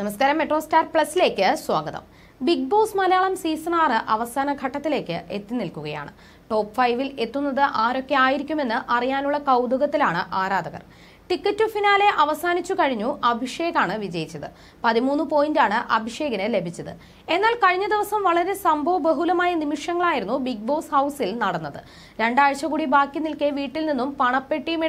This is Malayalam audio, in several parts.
നമസ്കാരം മെട്രോ സ്റ്റാർ പ്ലസിലേക്ക് സ്വാഗതം ബിഗ് ബോസ് മലയാളം സീസൺ ആറ് അവസാന ഘട്ടത്തിലേക്ക് എത്തി നിൽക്കുകയാണ് ടോപ്പ് ഫൈവിൽ എത്തുന്നത് ആരൊക്കെ ആയിരിക്കുമെന്ന് അറിയാനുള്ള കൗതുകത്തിലാണ് ആരാധകർ ടിക്കറ്റ് ഫിനാലെ അവസാനിച്ചു കഴിഞ്ഞു അഭിഷേകാണ് വിജയിച്ചത് പതിമൂന്ന് പോയിന്റാണ് അഭിഷേകിന് ലഭിച്ചത് എന്നാൽ കഴിഞ്ഞ ദിവസം വളരെ സംഭവ ബഹുലമായ നിമിഷങ്ങളായിരുന്നു ബിഗ് ബോസ് ഹൗസിൽ നടന്നത് രണ്ടാഴ്ച കൂടി ബാക്കി നിൽക്കെ വീട്ടിൽ നിന്നും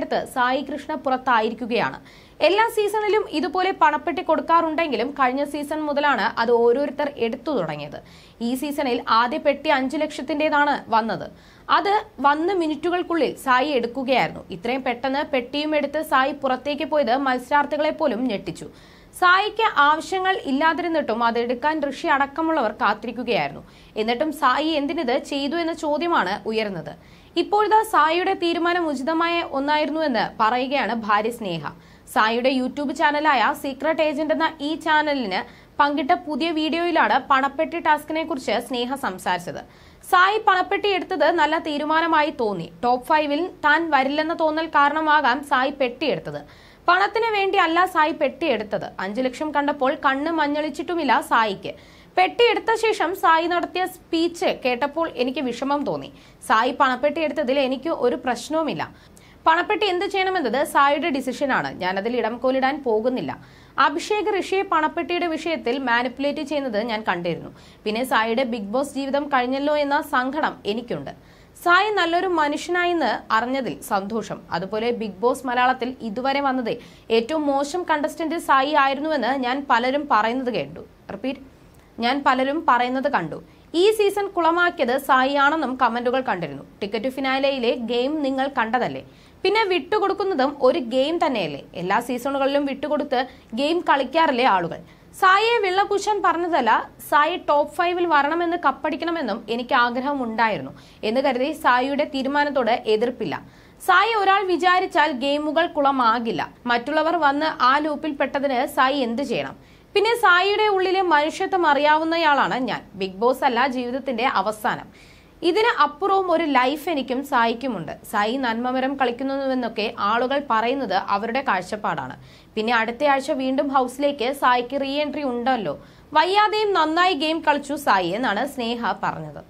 എടുത്ത് സായി കൃഷ്ണ പുറത്തായിരിക്കുകയാണ് എല്ലാ സീസണിലും ഇതുപോലെ പണപ്പെട്ടി കൊടുക്കാറുണ്ടെങ്കിലും കഴിഞ്ഞ സീസൺ മുതലാണ് അത് ഓരോരുത്തർ എടുത്തു തുടങ്ങിയത് ഈ സീസണിൽ ആദ്യ പെട്ടി അഞ്ചു ലക്ഷത്തിന്റേതാണ് വന്നത് അത് വന്ന് മിനിറ്റുകൾക്കുള്ളിൽ സായി എടുക്കുകയായിരുന്നു ഇത്രയും പെട്ടെന്ന് പെട്ടിയും എടുത്ത് സായി പുറത്തേക്ക് പോയത് മത്സരാർത്ഥികളെ പോലും ഞെട്ടിച്ചു സായിക്ക് ആവശ്യങ്ങൾ ഇല്ലാതിരുന്നിട്ടും അതെടുക്കാൻ ഋഷി അടക്കമുള്ളവർ കാത്തിരിക്കുകയായിരുന്നു എന്നിട്ടും സായി എന്തിനിത് ചെയ്തു എന്ന ചോദ്യമാണ് ഉയർന്നത് ഇപ്പോഴത്തെ സായിയുടെ തീരുമാനം ഉചിതമായ ഒന്നായിരുന്നു എന്ന് പറയുകയാണ് ഭാര്യ സ്നേഹ സായിയുടെ യൂട്യൂബ് ചാനലായ സീക്രട്ട് ഏജന്റ് എന്ന ഈ ചാനലിന് പങ്കിട്ട പുതിയ വീഡിയോയിലാണ് പണപ്പെട്ടി ടാസ്കിനെ കുറിച്ച് സ്നേഹ സംസാരിച്ചത് സായി പണപ്പെട്ടി എടുത്തത് നല്ല തീരുമാനമായി തോന്നി ടോപ്പ് ഫൈവിൽ താൻ വരില്ലെന്ന തോന്നൽ കാരണമാകാം സായി പെട്ടിയെടുത്തത് പണത്തിന് വേണ്ടി അല്ല സായി പെട്ടിയെടുത്തത് അഞ്ചു ലക്ഷം കണ്ടപ്പോൾ കണ്ണ് മഞ്ഞളിച്ചിട്ടുമില്ല സായിക്ക് പെട്ടിയെടുത്ത ശേഷം സായി നടത്തിയ സ്പീച്ച് കേട്ടപ്പോൾ എനിക്ക് വിഷമം തോന്നി സായി പണപ്പെട്ടി എടുത്തതിൽ എനിക്ക് ഒരു പ്രശ്നവുമില്ല പണപ്പെട്ടി എന്ത് ചെയ്യണമെന്നത് സായുടെ ഡിസിഷനാണ് ഞാനതിൽ ഇടം കോലിടാൻ പോകുന്നില്ല അഭിഷേക് ഋഷിയെ പണപ്പെട്ടിയുടെ വിഷയത്തിൽ മാനിപ്പുലേറ്റ് ചെയ്യുന്നത് ഞാൻ കണ്ടിരുന്നു പിന്നെ സായിയുടെ ബിഗ് ബോസ് ജീവിതം കഴിഞ്ഞല്ലോ എന്ന സങ്കടം എനിക്കുണ്ട് സായി നല്ലൊരു മനുഷ്യനായിന്ന് അറിഞ്ഞതിൽ സന്തോഷം അതുപോലെ ബിഗ് ബോസ് മലയാളത്തിൽ ഇതുവരെ വന്നതേ ഏറ്റവും മോശം കണ്ടസ്റ്റന്റ് സായി ആയിരുന്നുവെന്ന് ഞാൻ പലരും പറയുന്നത് കേട്ടു റിപ്പീറ്റ് ഞാൻ പലരും പറയുന്നത് കണ്ടു ഈ സീസൺ കുളമാക്കിയത് സായിയാണെന്നും കമന്റുകൾ കണ്ടിരുന്നു ടിക്കറ്റ് ഫിനാലയിലെ ഗെയിം നിങ്ങൾ കണ്ടതല്ലേ പിന്നെ വിട്ടുകൊടുക്കുന്നതും ഒരു ഗെയിം തന്നെയല്ലേ എല്ലാ സീസണുകളിലും വിട്ടുകൊടുത്ത് ഗെയിം കളിക്കാറില്ലേ ആളുകൾ സായിയെ വെള്ളപൂശാൻ പറഞ്ഞതല്ല സായി ടോപ്പ് ഫൈവിൽ വരണമെന്ന് കപ്പടിക്കണമെന്നും എനിക്ക് ആഗ്രഹം ഉണ്ടായിരുന്നു എന്ന് കരുതി സായിയുടെ തീരുമാനത്തോട് എതിർപ്പില്ല സായി ഒരാൾ വിചാരിച്ചാൽ ഗെയിമുകൾ കുളമാകില്ല മറ്റുള്ളവർ വന്ന് ആ ലൂപ്പിൽ പെട്ടതിന് സായി എന്ത് ചെയ്യണം പിന്നെ സായിയുടെ ഉള്ളിലെ മനുഷ്യത്വം അറിയാവുന്നയാളാണ് ഞാൻ ബിഗ് ബോസ് അല്ല ജീവിതത്തിന്റെ അവസാനം ഇതിന് അപ്പുറവും ഒരു ലൈഫ് എനിക്കും സായിക്കുമുണ്ട് സായി നന്മമരം കളിക്കുന്നുവെന്നൊക്കെ ആളുകൾ പറയുന്നത് അവരുടെ കാഴ്ചപ്പാടാണ് പിന്നെ അടുത്ത ആഴ്ച വീണ്ടും ഹൗസിലേക്ക് സായിക്ക് റീ എൻട്രി ഉണ്ടല്ലോ വയ്യാതെയും നന്നായി ഗെയിം കളിച്ചു സായി എന്നാണ് സ്നേഹ പറഞ്ഞത്